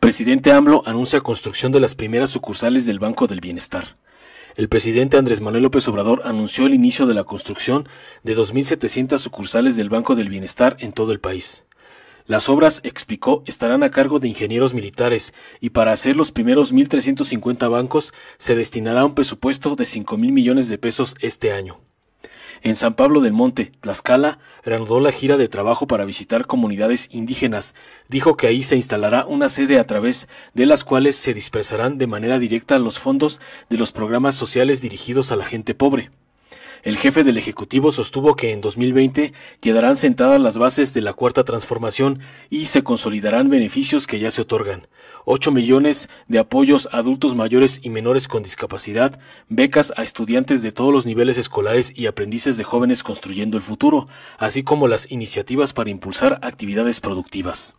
Presidente AMLO anuncia construcción de las primeras sucursales del Banco del Bienestar. El presidente Andrés Manuel López Obrador anunció el inicio de la construcción de 2.700 sucursales del Banco del Bienestar en todo el país. Las obras, explicó, estarán a cargo de ingenieros militares y para hacer los primeros 1.350 bancos se destinará un presupuesto de 5.000 millones de pesos este año. En San Pablo del Monte, Tlaxcala, reanudó la gira de trabajo para visitar comunidades indígenas. Dijo que ahí se instalará una sede a través de las cuales se dispersarán de manera directa los fondos de los programas sociales dirigidos a la gente pobre. El jefe del Ejecutivo sostuvo que en 2020 quedarán sentadas las bases de la cuarta transformación y se consolidarán beneficios que ya se otorgan. 8 millones de apoyos a adultos mayores y menores con discapacidad, becas a estudiantes de todos los niveles escolares y aprendices de jóvenes construyendo el futuro, así como las iniciativas para impulsar actividades productivas.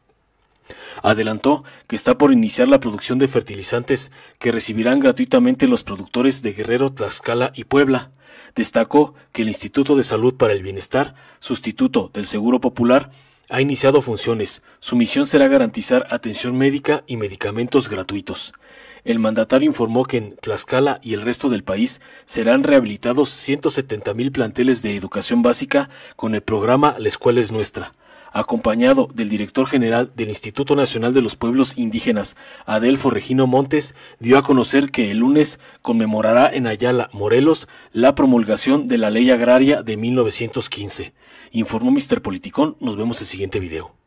Adelantó que está por iniciar la producción de fertilizantes que recibirán gratuitamente los productores de Guerrero, Tlaxcala y Puebla. Destacó que el Instituto de Salud para el Bienestar, sustituto del Seguro Popular, ha iniciado funciones. Su misión será garantizar atención médica y medicamentos gratuitos. El mandatario informó que en Tlaxcala y el resto del país serán rehabilitados 170 mil planteles de educación básica con el programa La Escuela es Nuestra acompañado del director general del Instituto Nacional de los Pueblos Indígenas, Adelfo Regino Montes, dio a conocer que el lunes conmemorará en Ayala, Morelos, la promulgación de la Ley Agraria de 1915. Informó Mister Politicón, nos vemos en el siguiente video.